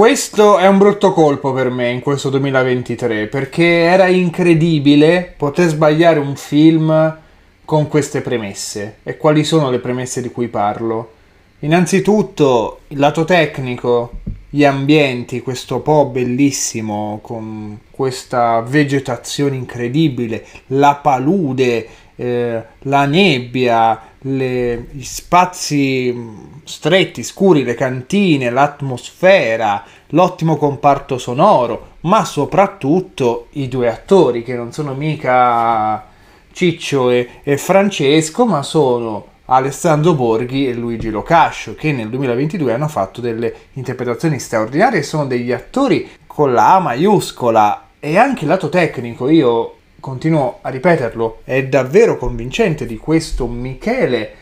Questo è un brutto colpo per me in questo 2023 perché era incredibile poter sbagliare un film con queste premesse. E quali sono le premesse di cui parlo? Innanzitutto il lato tecnico, gli ambienti, questo po' bellissimo con questa vegetazione incredibile, la palude, eh, la nebbia, le, gli spazi mm, stretti, scuri, le cantine, l'atmosfera, l'ottimo comparto sonoro, ma soprattutto i due attori che non sono mica Ciccio e, e Francesco, ma sono Alessandro Borghi e Luigi Locascio, che nel 2022 hanno fatto delle interpretazioni straordinarie, sono degli attori con la A maiuscola e anche il lato tecnico, io continuo a ripeterlo, è davvero convincente di questo Michele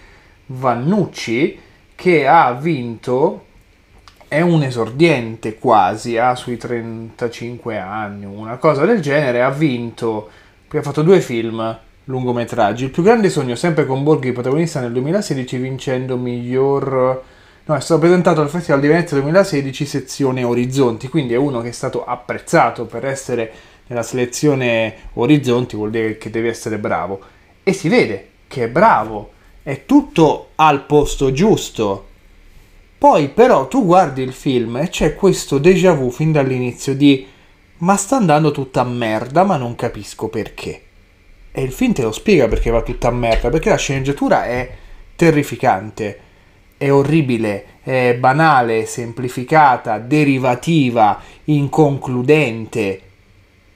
Vannucci che ha vinto è un esordiente quasi, ha sui 35 anni, una cosa del genere, ha vinto, ha fatto due film lungometraggi, Il più grande sogno sempre con Borghi protagonista nel 2016 vincendo miglior... No, è stato presentato al Festival di Venezia 2016 sezione Orizzonti, quindi è uno che è stato apprezzato per essere nella selezione Orizzonti, vuol dire che deve essere bravo. E si vede che è bravo, è tutto al posto giusto poi però tu guardi il film e c'è questo déjà vu fin dall'inizio di ma sta andando tutta a merda ma non capisco perché. E il film te lo spiega perché va tutta a merda, perché la sceneggiatura è terrificante, è orribile, è banale, semplificata, derivativa, inconcludente.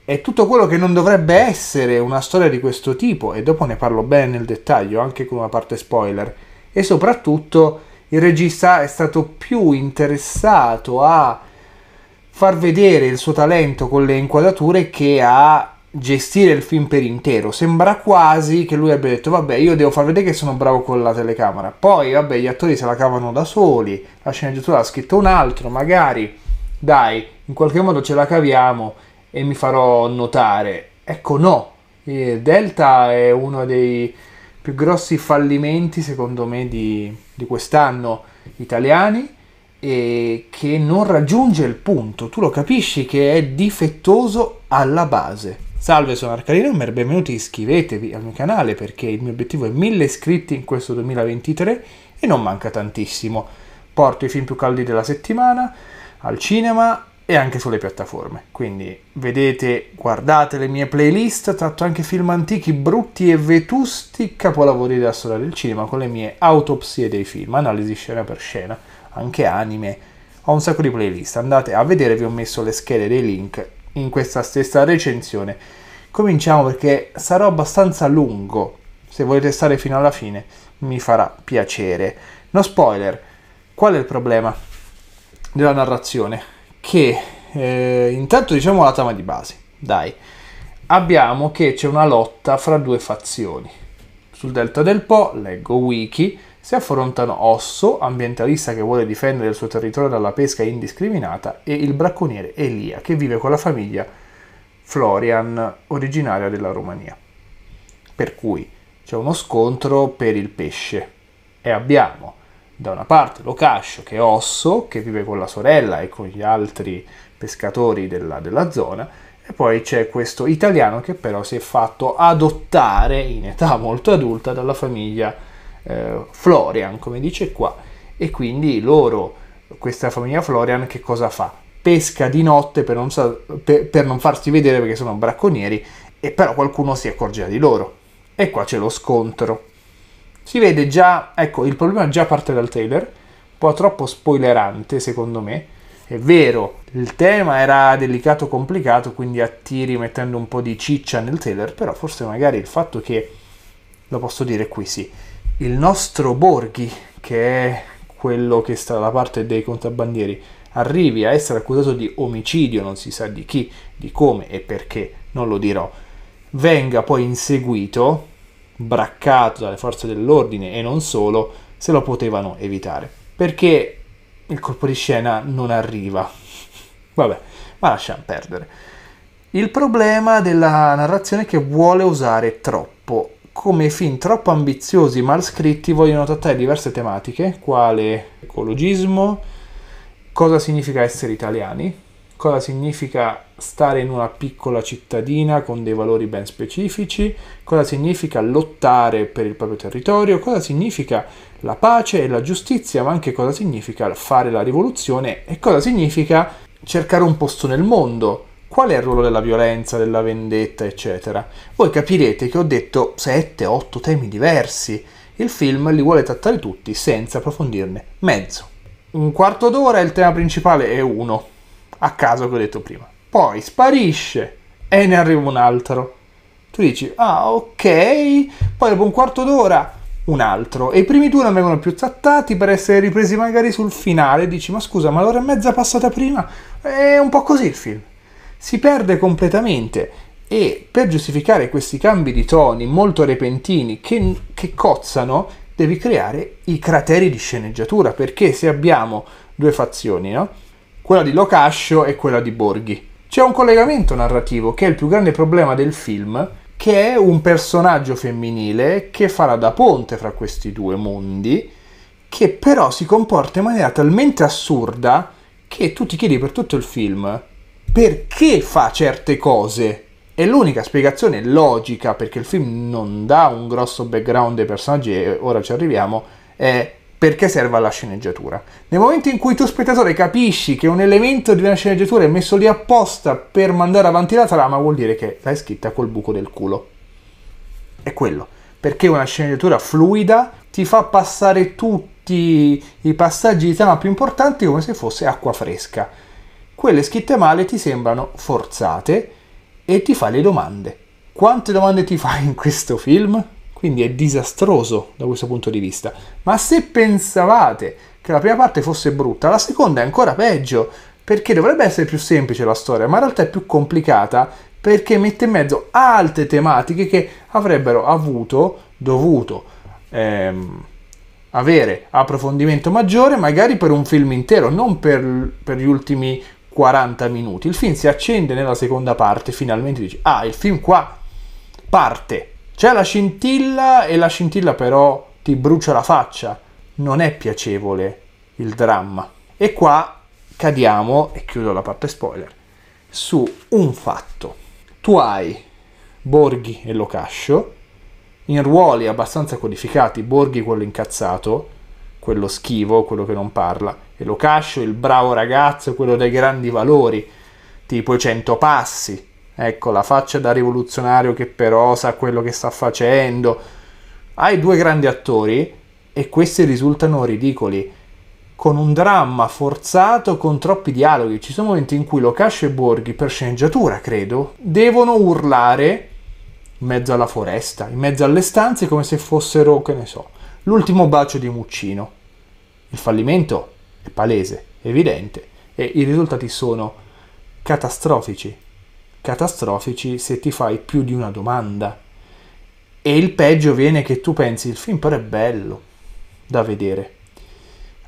È tutto quello che non dovrebbe essere una storia di questo tipo e dopo ne parlo bene nel dettaglio, anche con una parte spoiler. E soprattutto il regista è stato più interessato a far vedere il suo talento con le inquadrature che a gestire il film per intero. Sembra quasi che lui abbia detto: Vabbè, io devo far vedere che sono bravo con la telecamera. Poi, vabbè, gli attori se la cavano da soli, la sceneggiatura l'ha scritto un altro, magari dai, in qualche modo ce la caviamo e mi farò notare. Ecco, no. Eh, Delta è uno dei più grossi fallimenti secondo me di, di quest'anno italiani e che non raggiunge il punto, tu lo capisci che è difettoso alla base. Salve, sono Arcadinom e benvenuti, iscrivetevi al mio canale perché il mio obiettivo è 1000 iscritti in questo 2023 e non manca tantissimo. Porto i film più caldi della settimana al cinema e anche sulle piattaforme. Quindi vedete, guardate le mie playlist, tratto anche film antichi brutti e vetusti, capolavori della storia del cinema, con le mie autopsie dei film, analisi scena per scena, anche anime. Ho un sacco di playlist, andate a vedere, vi ho messo le schede dei link in questa stessa recensione. Cominciamo perché sarò abbastanza lungo, se volete stare fino alla fine mi farà piacere. No spoiler, qual è il problema della narrazione? che eh, intanto diciamo la trama di base, dai. Abbiamo che c'è una lotta fra due fazioni. Sul delta del Po, leggo wiki, si affrontano Osso, ambientalista che vuole difendere il suo territorio dalla pesca indiscriminata, e il bracconiere Elia, che vive con la famiglia Florian, originaria della Romania. Per cui c'è uno scontro per il pesce. E abbiamo da una parte Locascio che è osso, che vive con la sorella e con gli altri pescatori della, della zona, e poi c'è questo italiano che però si è fatto adottare in età molto adulta dalla famiglia eh, Florian, come dice qua, e quindi loro, questa famiglia Florian, che cosa fa? Pesca di notte per non, sa- per, per non farsi vedere perché sono bracconieri, e però qualcuno si accorgerà di loro. E qua c'è lo scontro. Si vede già, ecco, il problema già parte dal trailer, un po' troppo spoilerante secondo me. È vero, il tema era delicato, complicato, quindi attiri mettendo un po' di ciccia nel trailer, però forse magari il fatto che, lo posso dire qui sì, il nostro Borghi, che è quello che sta dalla parte dei contrabbandieri, arrivi a essere accusato di omicidio, non si sa di chi, di come e perché, non lo dirò, venga poi inseguito braccato dalle forze dell'ordine e non solo, se lo potevano evitare. Perché il colpo di scena non arriva. Vabbè, ma lasciamo perdere. Il problema della narrazione è che vuole usare troppo. Come film troppo ambiziosi mal scritti vogliono trattare diverse tematiche, quale ecologismo, cosa significa essere italiani, cosa significa stare in una piccola cittadina con dei valori ben specifici, cosa significa lottare per il proprio territorio, cosa significa la pace e la giustizia, ma anche cosa significa fare la rivoluzione e cosa significa cercare un posto nel mondo. Qual è il ruolo della violenza, della vendetta, eccetera? Voi capirete che ho detto 7-8 temi diversi. Il film li vuole trattare tutti senza approfondirne mezzo. Un quarto d'ora il tema principale è uno, a caso che ho detto prima poi sparisce e ne arriva un altro. Tu dici, ah ok, poi dopo un quarto d'ora un altro e i primi due non vengono più trattati per essere ripresi magari sul finale, dici ma scusa ma l'ora e mezza passata prima è un po' così il film, si perde completamente e per giustificare questi cambi di toni molto repentini che, che cozzano devi creare i crateri di sceneggiatura perché se abbiamo due fazioni, no? quella di Locascio e quella di Borghi, c'è un collegamento narrativo che è il più grande problema del film, che è un personaggio femminile che farà da ponte fra questi due mondi, che però si comporta in maniera talmente assurda che tu ti chiedi per tutto il film perché fa certe cose. E l'unica spiegazione logica, perché il film non dà un grosso background ai personaggi, e ora ci arriviamo, è perché serve alla sceneggiatura. Nel momento in cui tu spettatore capisci che un elemento di una sceneggiatura è messo lì apposta per mandare avanti la trama, vuol dire che l'hai scritta col buco del culo. È quello, perché una sceneggiatura fluida ti fa passare tutti i passaggi di trama più importanti come se fosse acqua fresca. Quelle scritte male ti sembrano forzate e ti fa le domande. Quante domande ti fai in questo film? quindi è disastroso da questo punto di vista. Ma se pensavate che la prima parte fosse brutta, la seconda è ancora peggio, perché dovrebbe essere più semplice la storia, ma in realtà è più complicata perché mette in mezzo altre tematiche che avrebbero avuto, dovuto ehm, avere approfondimento maggiore, magari per un film intero, non per, per gli ultimi 40 minuti. Il film si accende nella seconda parte, finalmente dici, ah, il film qua parte c'è la scintilla e la scintilla però ti brucia la faccia. Non è piacevole il dramma. E qua cadiamo, e chiudo la parte spoiler, su un fatto. Tu hai Borghi e Locascio in ruoli abbastanza codificati, Borghi quello incazzato, quello schivo, quello che non parla, e Locascio il bravo ragazzo, quello dai grandi valori, tipo i cento passi, ecco la faccia da rivoluzionario che però sa quello che sta facendo. Hai due grandi attori e questi risultano ridicoli, con un dramma forzato, con troppi dialoghi. Ci sono momenti in cui Locash e Borghi, per sceneggiatura credo, devono urlare in mezzo alla foresta, in mezzo alle stanze, come se fossero, che ne so, l'ultimo bacio di Muccino. Il fallimento è palese, evidente, e i risultati sono catastrofici catastrofici se ti fai più di una domanda. E il peggio viene che tu pensi il film però è bello da vedere.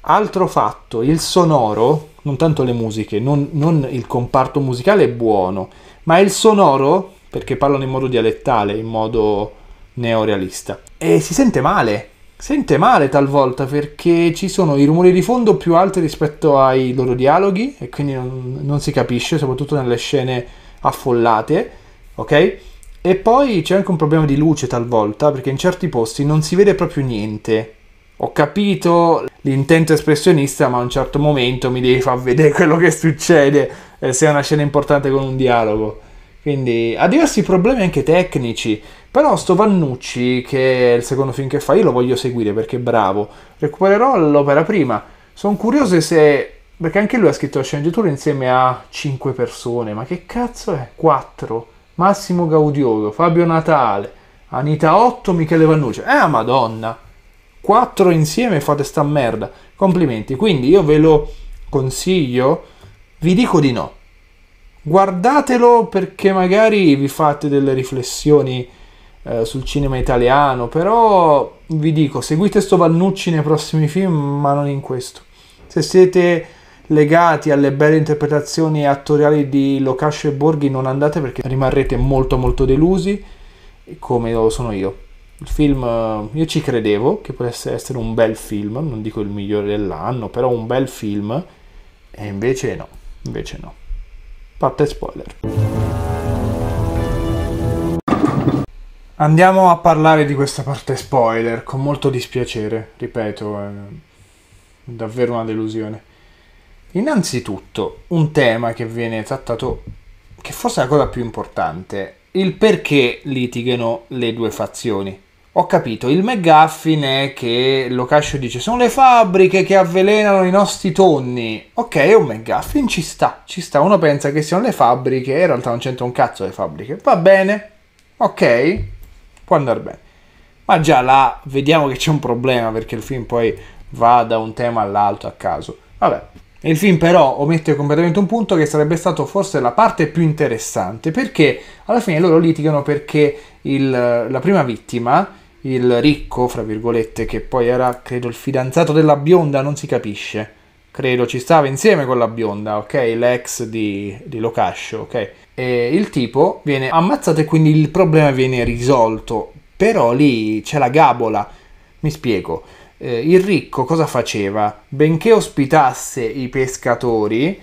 Altro fatto, il sonoro, non tanto le musiche, non, non il comparto musicale è buono, ma il sonoro, perché parlano in modo dialettale, in modo neorealista, e si sente male, sente male talvolta perché ci sono i rumori di fondo più alti rispetto ai loro dialoghi e quindi non, non si capisce, soprattutto nelle scene affollate, ok? E poi c'è anche un problema di luce talvolta, perché in certi posti non si vede proprio niente. Ho capito l'intento espressionista, ma a un certo momento mi devi far vedere quello che succede eh, se è una scena importante con un dialogo. Quindi ha diversi problemi anche tecnici, però sto Vannucci, che è il secondo film che fa, io lo voglio seguire perché è bravo. Recupererò l'opera prima. Sono curioso se perché anche lui ha scritto la sceneggiatura insieme a 5 persone, ma che cazzo è? 4. Massimo Gaudioso, Fabio Natale, Anita 8, Michele Vannucci. Eh, madonna! 4 insieme fate sta merda. Complimenti. Quindi io ve lo consiglio, vi dico di no. Guardatelo perché magari vi fate delle riflessioni eh, sul cinema italiano, però vi dico, seguite sto Vannucci nei prossimi film, ma non in questo. Se siete legati alle belle interpretazioni attoriali di Locascio e Borghi non andate perché rimarrete molto molto delusi come lo sono io. Il film, eh, io ci credevo che potesse essere un bel film, non dico il migliore dell'anno, però un bel film, e invece no, invece no. Parte spoiler. Andiamo a parlare di questa parte spoiler con molto dispiacere, ripeto, è davvero una delusione. Innanzitutto, un tema che viene trattato, che forse è la cosa più importante, il perché litigano le due fazioni. Ho capito, il McGuffin è che Locascio dice sono le fabbriche che avvelenano i nostri tonni. Ok, un McGuffin, ci sta, ci sta. Uno pensa che siano le fabbriche, in realtà non c'entra un cazzo le fabbriche. Va bene, ok, può andare bene. Ma già là vediamo che c'è un problema perché il film poi va da un tema all'altro a caso. Vabbè, il film però omette completamente un punto che sarebbe stato forse la parte più interessante perché alla fine loro litigano perché il, la prima vittima, il ricco, fra virgolette, che poi era credo il fidanzato della bionda, non si capisce, credo ci stava insieme con la bionda, ok? L'ex di, di Locascio, ok? E il tipo viene ammazzato e quindi il problema viene risolto, però lì c'è la gabola, mi spiego eh, il ricco cosa faceva? Benché ospitasse i pescatori,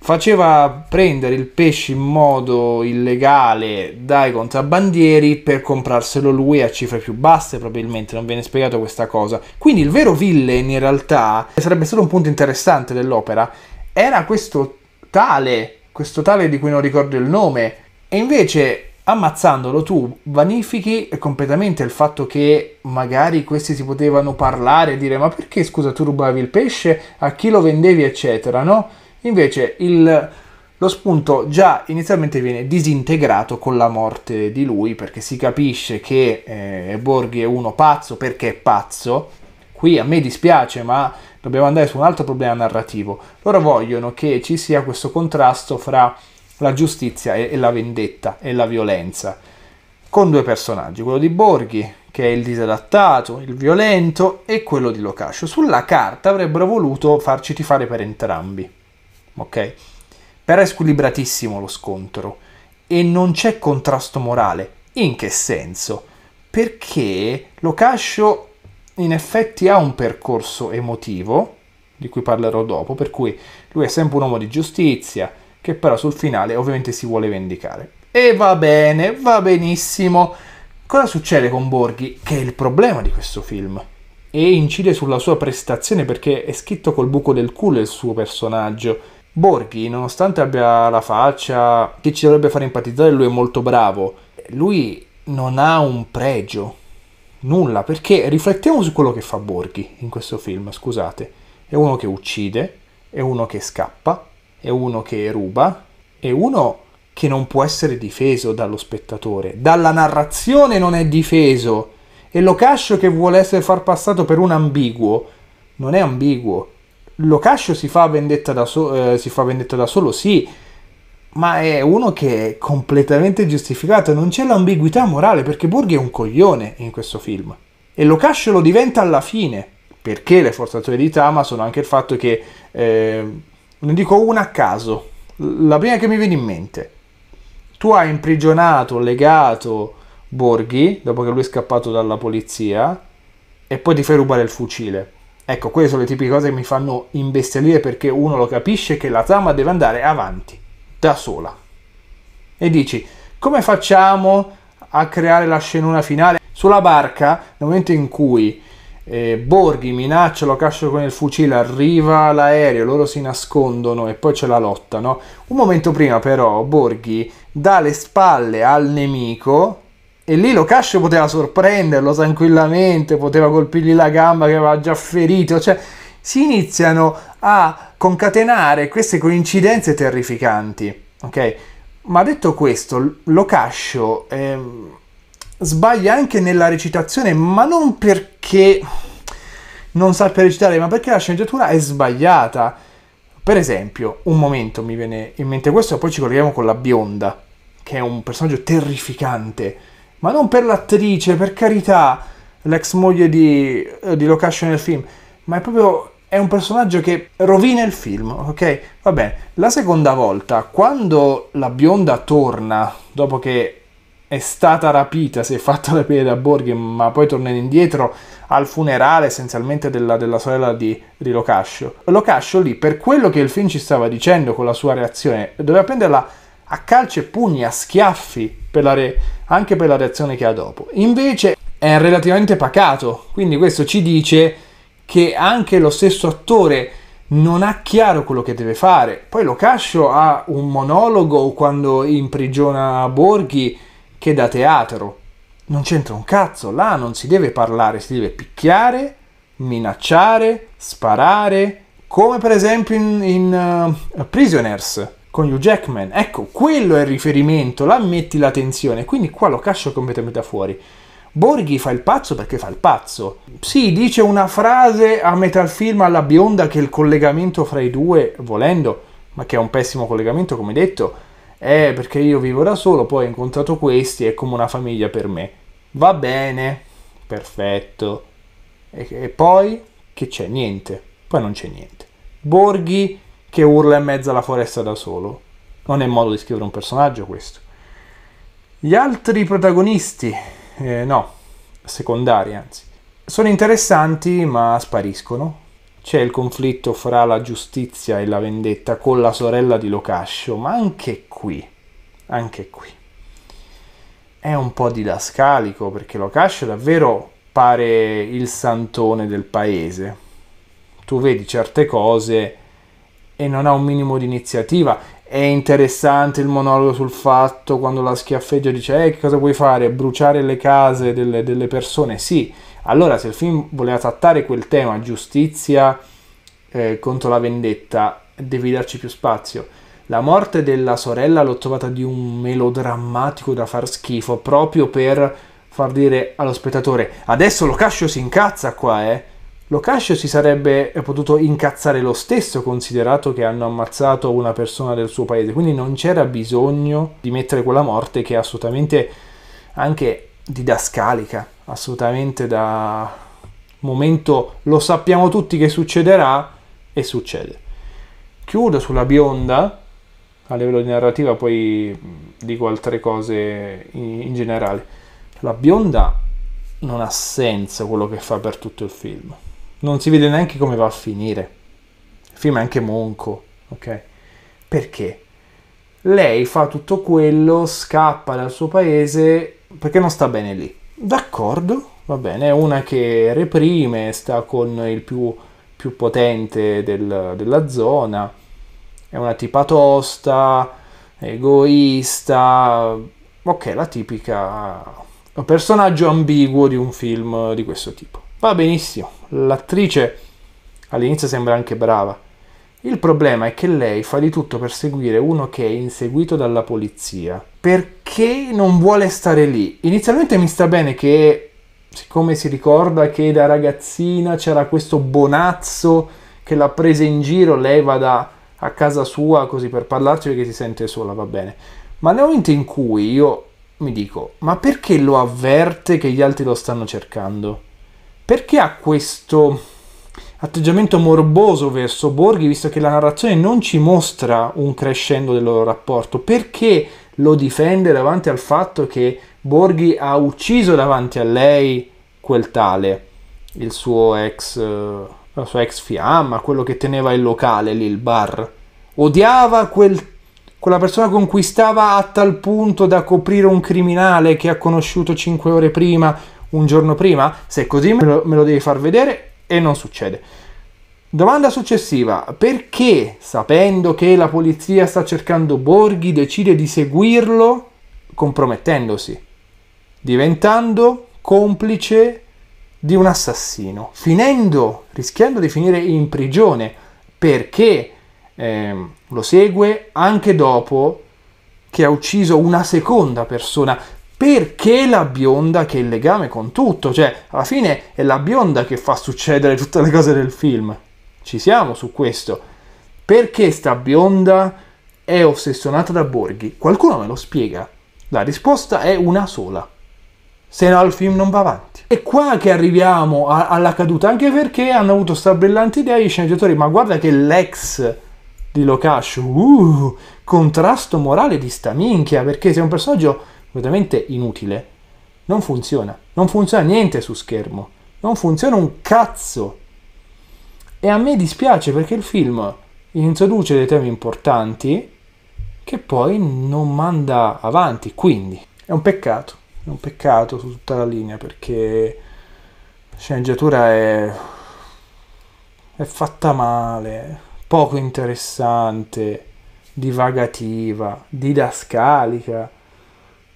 faceva prendere il pesce in modo illegale dai contrabbandieri per comprarselo lui a cifre più basse, probabilmente non viene spiegato questa cosa. Quindi il vero villain in realtà sarebbe stato un punto interessante dell'opera, era questo tale, questo tale di cui non ricordo il nome, e invece ammazzandolo tu vanifichi completamente il fatto che magari questi si potevano parlare e dire ma perché scusa tu rubavi il pesce, a chi lo vendevi eccetera, no? Invece il, lo spunto già inizialmente viene disintegrato con la morte di lui perché si capisce che eh, Borghi è uno pazzo perché è pazzo. Qui a me dispiace ma dobbiamo andare su un altro problema narrativo. Loro vogliono che ci sia questo contrasto fra la giustizia e, la vendetta e la violenza, con due personaggi, quello di Borghi, che è il disadattato, il violento, e quello di Locascio. Sulla carta avrebbero voluto farci tifare per entrambi, ok? Però è squilibratissimo lo scontro e non c'è contrasto morale. In che senso? Perché Locascio in effetti ha un percorso emotivo, di cui parlerò dopo, per cui lui è sempre un uomo di giustizia, che però sul finale ovviamente si vuole vendicare. E va bene, va benissimo. Cosa succede con Borghi? Che è il problema di questo film. E incide sulla sua prestazione perché è scritto col buco del culo il suo personaggio. Borghi, nonostante abbia la faccia che ci dovrebbe far empatizzare, lui è molto bravo. Lui non ha un pregio, nulla, perché riflettiamo su quello che fa Borghi in questo film, scusate. È uno che uccide, è uno che scappa, è uno che ruba, è uno che non può essere difeso dallo spettatore, dalla narrazione non è difeso e Locascio che vuole essere far passato per un ambiguo non è ambiguo. Locascio si fa vendetta da, so- eh, si fa vendetta da solo, sì, ma è uno che è completamente giustificato, non c'è l'ambiguità morale perché Borghi è un coglione in questo film e Locascio lo diventa alla fine perché le forzature di Tama sono anche il fatto che eh, ne dico una a caso, la prima che mi viene in mente. Tu hai imprigionato, legato Borghi, dopo che lui è scappato dalla polizia, e poi ti fai rubare il fucile. Ecco, queste sono le tipiche cose che mi fanno imbestialire perché uno lo capisce che la trama deve andare avanti, da sola. E dici, come facciamo a creare la scenona finale? Sulla barca, nel momento in cui eh, Borghi minaccia, lo cascio con il fucile, arriva l'aereo, loro si nascondono e poi c'è la lotta, no? Un momento prima però Borghi dà le spalle al nemico e lì lo cascio poteva sorprenderlo tranquillamente, poteva colpirgli la gamba che aveva già ferito, cioè si iniziano a concatenare queste coincidenze terrificanti, ok? Ma detto questo, Locascio eh, sbaglia anche nella recitazione, ma non perché non sappia recitare, ma perché la sceneggiatura è sbagliata. Per esempio, un momento mi viene in mente questo e poi ci colleghiamo con la bionda, che è un personaggio terrificante, ma non per l'attrice, per carità, l'ex moglie di, eh, di Locash nel film, ma è proprio è un personaggio che rovina il film, ok? Va bene, la seconda volta, quando la bionda torna, dopo che è stata rapita, si è fatta rapire da Borghi, ma poi torna indietro al funerale essenzialmente della, della sorella di, di Locascio. Locascio lì, per quello che il film ci stava dicendo con la sua reazione, doveva prenderla a calci e pugni, a schiaffi, per re, anche per la reazione che ha dopo. Invece è relativamente pacato, quindi questo ci dice che anche lo stesso attore non ha chiaro quello che deve fare. Poi Locascio ha un monologo quando imprigiona Borghi, che da teatro. Non c'entra un cazzo, là non si deve parlare, si deve picchiare, minacciare, sparare, come per esempio in, in uh, Prisoners con Hugh Jackman. Ecco, quello è il riferimento, là metti la tensione, quindi qua lo cascio completamente fuori. Borghi fa il pazzo perché fa il pazzo. Sì, dice una frase a metà film alla bionda che il collegamento fra i due, volendo, ma che è un pessimo collegamento, come detto, eh perché io vivo da solo, poi ho incontrato questi, è come una famiglia per me. Va bene, perfetto. E, e poi che c'è? Niente. Poi non c'è niente. Borghi che urla in mezzo alla foresta da solo. Non è modo di scrivere un personaggio questo. Gli altri protagonisti, eh, no, secondari anzi, sono interessanti ma spariscono. C'è il conflitto fra la giustizia e la vendetta con la sorella di Locascio, ma anche qui, anche qui. È un po' didascalico perché Locash davvero pare il santone del paese. Tu vedi certe cose e non ha un minimo di iniziativa. È interessante il monologo sul fatto quando la schiaffeggia dice eh, che cosa vuoi fare? Bruciare le case delle, delle persone? Sì, allora se il film voleva trattare quel tema, giustizia eh, contro la vendetta, devi darci più spazio la morte della sorella l'ho trovata di un melodrammatico da far schifo, proprio per far dire allo spettatore adesso Locascio si incazza qua, eh. Locascio si sarebbe potuto incazzare lo stesso considerato che hanno ammazzato una persona del suo paese, quindi non c'era bisogno di mettere quella morte che è assolutamente anche didascalica, assolutamente da momento lo sappiamo tutti che succederà e succede. Chiudo sulla bionda a livello di narrativa, poi dico altre cose in, in generale. La bionda non ha senso quello che fa per tutto il film. Non si vede neanche come va a finire. Il film è anche monco, ok? Perché? Lei fa tutto quello, scappa dal suo paese perché non sta bene lì. D'accordo, va bene, è una che reprime, sta con il più, più potente del, della zona è una tipa tosta, egoista, ok, la tipica personaggio ambiguo di un film di questo tipo. Va benissimo, l'attrice all'inizio sembra anche brava. Il problema è che lei fa di tutto per seguire uno che è inseguito dalla polizia perché non vuole stare lì. Inizialmente mi sta bene che, siccome si ricorda che da ragazzina c'era questo bonazzo che l'ha presa in giro, lei vada a casa sua così per parlarci perché si sente sola, va bene. Ma nel momento in cui io mi dico, ma perché lo avverte che gli altri lo stanno cercando? Perché ha questo atteggiamento morboso verso Borghi, visto che la narrazione non ci mostra un crescendo del loro rapporto? Perché lo difende davanti al fatto che Borghi ha ucciso davanti a lei quel tale, il suo ex eh, la sua ex fiamma, quello che teneva il locale lì, il bar. Odiava quel, quella persona con cui stava a tal punto da coprire un criminale che ha conosciuto cinque ore prima, un giorno prima? Se è così me lo, me lo devi far vedere e non succede. Domanda successiva, perché sapendo che la polizia sta cercando Borghi decide di seguirlo compromettendosi, diventando complice di un assassino, finendo, rischiando di finire in prigione perché eh, lo segue anche dopo che ha ucciso una seconda persona. Perché la bionda che è il legame con tutto? Cioè, alla fine è la bionda che fa succedere tutte le cose del film. Ci siamo su questo. Perché sta bionda è ossessionata da Borghi? Qualcuno me lo spiega. La risposta è una sola se no il film non va avanti. E' qua che arriviamo a, alla caduta, anche perché hanno avuto questa brillante idea i sceneggiatori, ma guarda che l'ex di Locash, uh, contrasto morale di sta minchia, perché sei un personaggio completamente inutile. Non funziona, non funziona niente su schermo, non funziona un cazzo. E a me dispiace perché il film introduce dei temi importanti che poi non manda avanti, quindi è un peccato è un peccato su tutta la linea perché la sceneggiatura è, è fatta male, poco interessante, divagativa, didascalica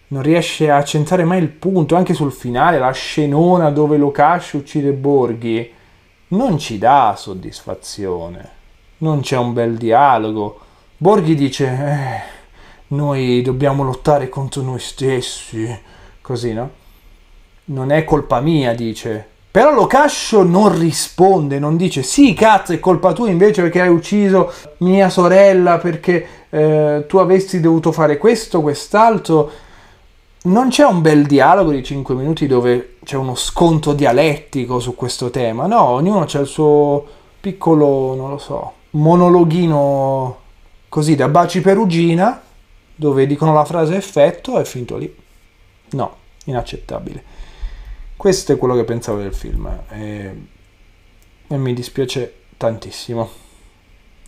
non riesce a centrare mai il punto, anche sul finale, la scenona dove Locash uccide Borghi, non ci dà soddisfazione, non c'è un bel dialogo. Borghi dice, eh, noi dobbiamo lottare contro noi stessi, Così, no? Non è colpa mia, dice. Però Locascio non risponde, non dice sì, cazzo, è colpa tua invece perché hai ucciso mia sorella, perché eh, tu avessi dovuto fare questo, quest'altro. Non c'è un bel dialogo di 5 minuti dove c'è uno sconto dialettico su questo tema, no, ognuno ha il suo piccolo, non lo so, monologhino così da baci perugina, dove dicono la frase effetto e è finito lì. No, inaccettabile. Questo è quello che pensavo del film e, e mi dispiace tantissimo.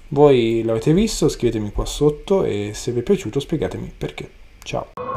Voi l'avete visto? Scrivetemi qua sotto e se vi è piaciuto spiegatemi perché. Ciao.